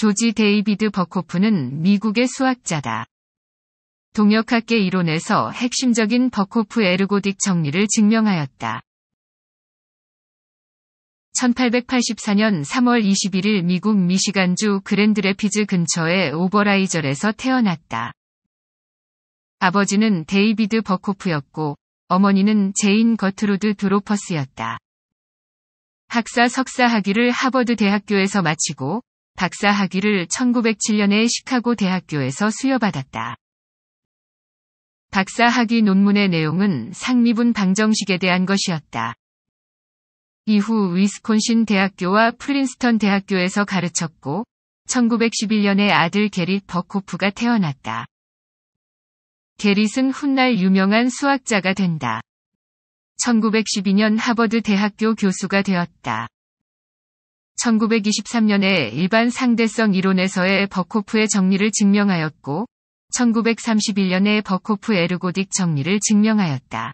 조지 데이비드 버코프는 미국의 수학자다. 동역학계 이론에서 핵심적인 버코프 에르고딕 정리를 증명하였다. 1884년 3월 21일 미국 미시간주 그랜드래피즈 근처의 오버라이절에서 태어났다. 아버지는 데이비드 버코프였고 어머니는 제인 거트루드 드로퍼스였다. 학사 석사 학위를 하버드 대학교에서 마치고 박사 학위를 1907년에 시카고 대학교에서 수여받았다. 박사 학위 논문의 내용은 상미분 방정식에 대한 것이었다. 이후 위스콘신 대학교와 프린스턴 대학교에서 가르쳤고 1911년에 아들 게릿 버코프가 태어났다. 게릿은 훗날 유명한 수학자가 된다. 1912년 하버드 대학교 교수가 되었다. 1923년에 일반 상대성 이론에서의 버코프의 정리를 증명하였고 1931년에 버코프 에르고딕 정리를 증명하였다.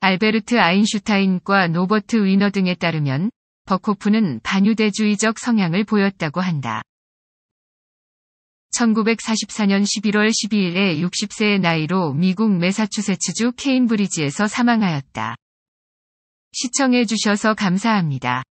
알베르트 아인슈타인과 노버트 위너 등에 따르면 버코프는 반유대주의적 성향을 보였다고 한다. 1944년 11월 12일에 60세의 나이로 미국 메사추세츠주케인브리지에서 사망하였다. 시청해주셔서 감사합니다.